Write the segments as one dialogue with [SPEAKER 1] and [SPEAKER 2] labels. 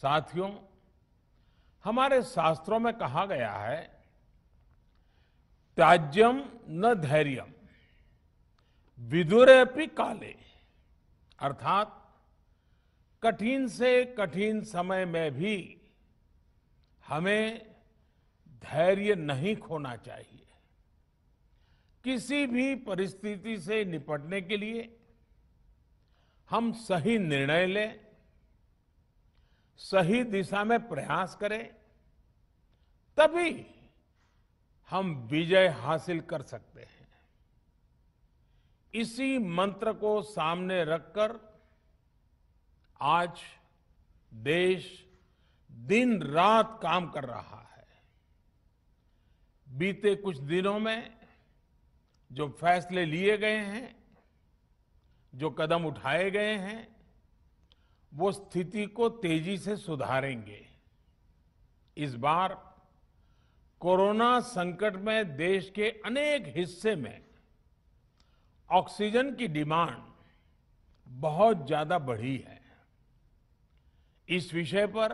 [SPEAKER 1] साथियों हमारे शास्त्रों में कहा गया है त्याज्यम न धैर्यम विदुरे भी काले अर्थात कठिन से कठिन समय में भी हमें धैर्य नहीं खोना चाहिए किसी भी परिस्थिति से निपटने के लिए हम सही निर्णय लें सही दिशा में प्रयास करें तभी हम विजय हासिल कर सकते हैं इसी मंत्र को सामने रखकर आज देश दिन रात काम कर रहा है बीते कुछ दिनों में जो फैसले लिए गए हैं जो कदम उठाए गए हैं वो स्थिति को तेजी से सुधारेंगे इस बार कोरोना संकट में देश के अनेक हिस्से में ऑक्सीजन की डिमांड बहुत ज्यादा बढ़ी है इस विषय पर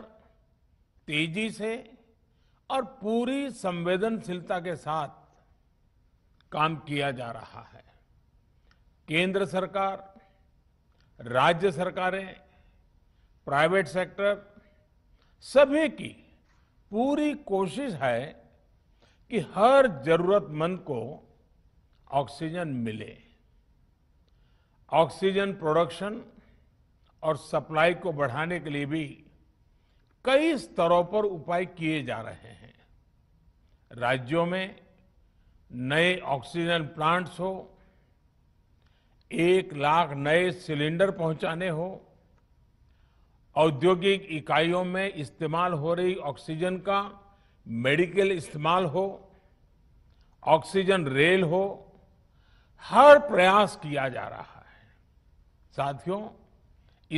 [SPEAKER 1] तेजी से और पूरी संवेदनशीलता के साथ काम किया जा रहा है केंद्र सरकार राज्य सरकारें प्राइवेट सेक्टर सभी की पूरी कोशिश है कि हर जरूरतमंद को ऑक्सीजन मिले ऑक्सीजन प्रोडक्शन और सप्लाई को बढ़ाने के लिए भी कई स्तरों पर उपाय किए जा रहे हैं राज्यों में नए ऑक्सीजन प्लांट्स हो एक लाख नए सिलेंडर पहुंचाने हो औद्योगिक इकाइयों में इस्तेमाल हो रही ऑक्सीजन का मेडिकल इस्तेमाल हो ऑक्सीजन रेल हो हर प्रयास किया जा रहा है साथियों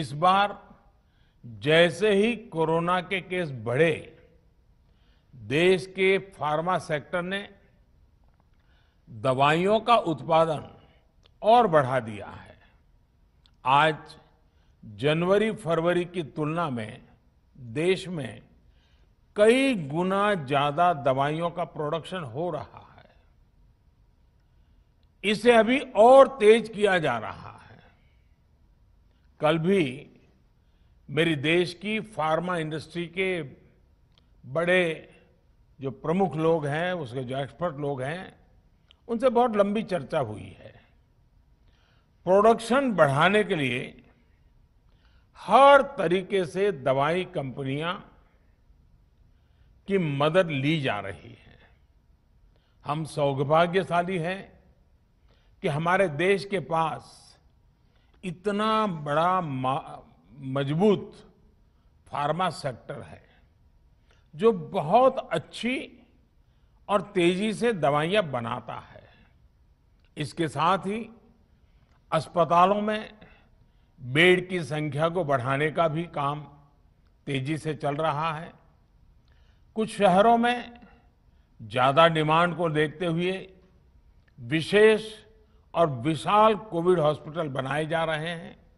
[SPEAKER 1] इस बार जैसे ही कोरोना के केस बढ़े देश के फार्मा सेक्टर ने दवाइयों का उत्पादन और बढ़ा दिया है आज जनवरी फरवरी की तुलना में देश में कई गुना ज्यादा दवाइयों का प्रोडक्शन हो रहा है इसे अभी और तेज किया जा रहा है कल भी मेरी देश की फार्मा इंडस्ट्री के बड़े जो प्रमुख लोग हैं उसके जो एक्सपर्ट लोग हैं उनसे बहुत लंबी चर्चा हुई है प्रोडक्शन बढ़ाने के लिए हर तरीके से दवाई कंपनियां की मदद ली जा रही है हम सौभाग्यशाली हैं कि हमारे देश के पास इतना बड़ा मजबूत फार्मा सेक्टर है जो बहुत अच्छी और तेजी से दवाइयां बनाता है इसके साथ ही अस्पतालों में बेड की संख्या को बढ़ाने का भी काम तेजी से चल रहा है कुछ शहरों में ज्यादा डिमांड को देखते हुए विशेष और विशाल कोविड हॉस्पिटल बनाए जा रहे हैं